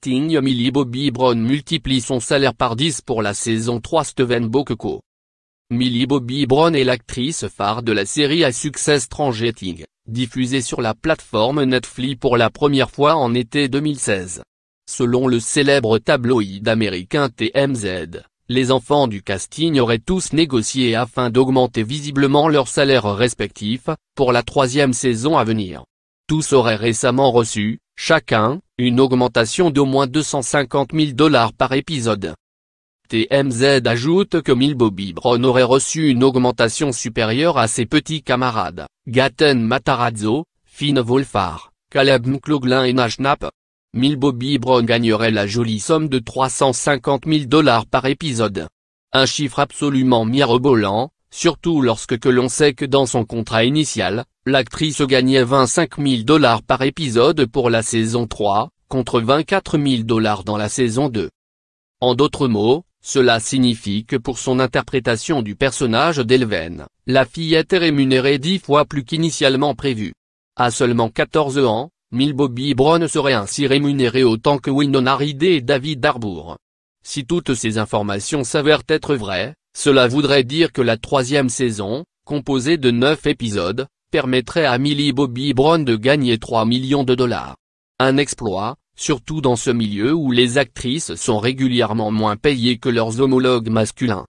Things Millie Bobby Brown multiplie son salaire par 10 pour la saison 3 Steven Bokeko. Millie Bobby Brown est l'actrice phare de la série à succès Stranger Things, diffusée sur la plateforme Netflix pour la première fois en été 2016. Selon le célèbre tabloïd américain TMZ, les enfants du casting auraient tous négocié afin d'augmenter visiblement leurs salaires respectifs, pour la troisième saison à venir tous auraient récemment reçu, chacun, une augmentation d'au moins 250 000 dollars par épisode. TMZ ajoute que Mil Bobby Brown aurait reçu une augmentation supérieure à ses petits camarades, Gaten Matarazzo, Finn Wolfhard, Caleb McLaughlin et Nash Mil Bobby Brown gagnerait la jolie somme de 350 000 dollars par épisode. Un chiffre absolument mirobolant, surtout lorsque l'on sait que dans son contrat initial, L'actrice gagnait 25 000 dollars par épisode pour la saison 3, contre 24 000 dollars dans la saison 2. En d'autres mots, cela signifie que pour son interprétation du personnage d'Elven, la fille était rémunérée 10 fois plus qu'initialement prévu. À seulement 14 ans, Mil Bobby Brown serait ainsi rémunéré autant que Winona Ryder et David Harbour. Si toutes ces informations s'avèrent être vraies, cela voudrait dire que la troisième saison, composée de 9 épisodes, permettrait à Millie Bobby Brown de gagner 3 millions de dollars. Un exploit, surtout dans ce milieu où les actrices sont régulièrement moins payées que leurs homologues masculins.